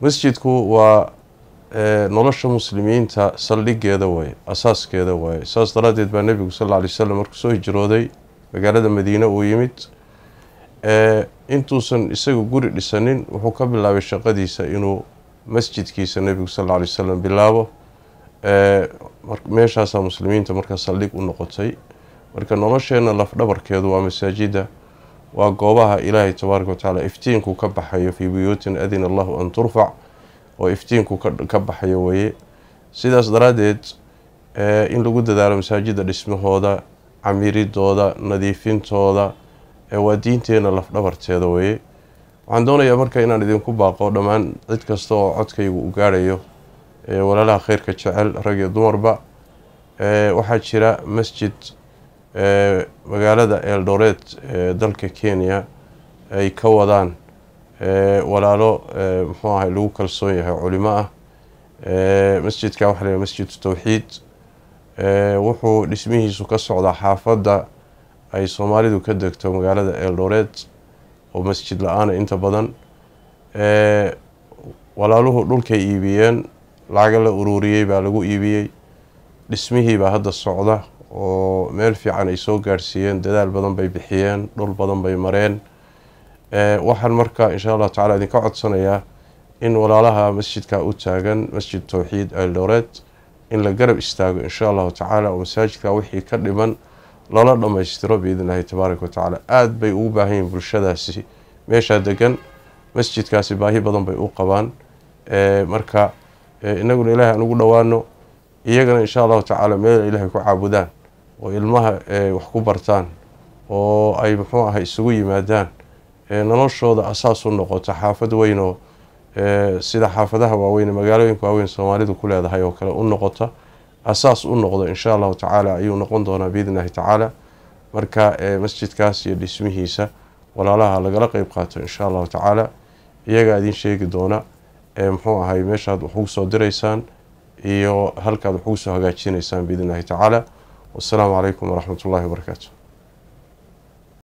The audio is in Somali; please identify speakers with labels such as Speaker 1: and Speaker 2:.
Speaker 1: masjidku waa nolosha muslimiinta saldhigeeda waaye asaaskeeda waaye saas daraaddeed baa nebigu sal alla alay wasalam markuu soo hijrooday magaalada madiine uu yimid intuusan isaga guri dhisanin wuxuu ka bilaabay shaqadiisa inuu masjidkiisa nebigu sal alla alay wasalam bilaabo meeshaasaa muslimiinta markaa saldhig u noqotay marka nolosheenna lafdhabarkeedu waa masaajida waa goobaha ilaahay tabaaraka watacaala iftiinku ka baxayo fii buyuutin adina allahu an turfac oo iftiinku ka baxayo weye sidaas daraaddeed in lagu dadaalo masaajida dhismahooda camiridooda nadiifintooda waa diinteena lafdhabarteeda weye waxaan doonayaa marka inaan idinku baaqo dhammaan cid kasta oo codkaygu u gaarayo walaalaha khayrka jecel rag iyo dumarba waxaa jira masjid magaalada eldoret ee dalka kenya ay ka wadaan walaalo muxuu ahay lagu kalsoon yahay culimo ah masjidka waxa layahay masjid tawxiid wuxuu dhismihiisu ka socdaa xaafadda ay soomaalidu ka degto magaalada eldoret oo masjid la-aana ah inta badan walaaluhu dhulkay iibiyeen lacaga la uruuriyey baa lagu iibiyey dhismihiibaa hadda socda oo meel fiican ay soo gaarsiiyeen dadaal badan bay bixiyeen dhul badan bay mareen eh, waxaan marka insha allah tacala idinka codsanayaa in walaalaha masjidka u taagan masjid towxiid eldhoreed in la garab istaago insha allahu tacaala oo masaajidka wixii ka dhiban lala dhammaystiro biidnillahi illahi tabaaraka wa aada bay ugu baahan yihiin bulshadaasi meeshaa degan masjidkaasi baahi badan bay u qabaan eh, marka eh, inaguna ilaahay aan ugu dhowaano iyagana insha allahu tacaala meel ilaahay ku caabudaan oo ilmaha wax ku bartaan oo ay muxuu aha isugu yimaadaan noloshooda asaas u noqoto xaafad weynoo oo sida xaafadaha waaweyn magaalooyinka waaweyn soomaalidu ku leedahay oo kale u noqota asaas u noqdo insha allahu tacaala ayuu noqon doonaa biidni tacaala marka masjidkaas iyo dhismihiisa walaalaha lagala qeyb qaato insha allahu tacaala iyagaa idiin sheegi doona muxuu ahay meeshaad wax ugu soo diraysaan iyo halkaad wax ugu soo hagaajinaysaan biidn illahi tacaala wasalaamu calaykum waraxmat ullahi wabarakaatu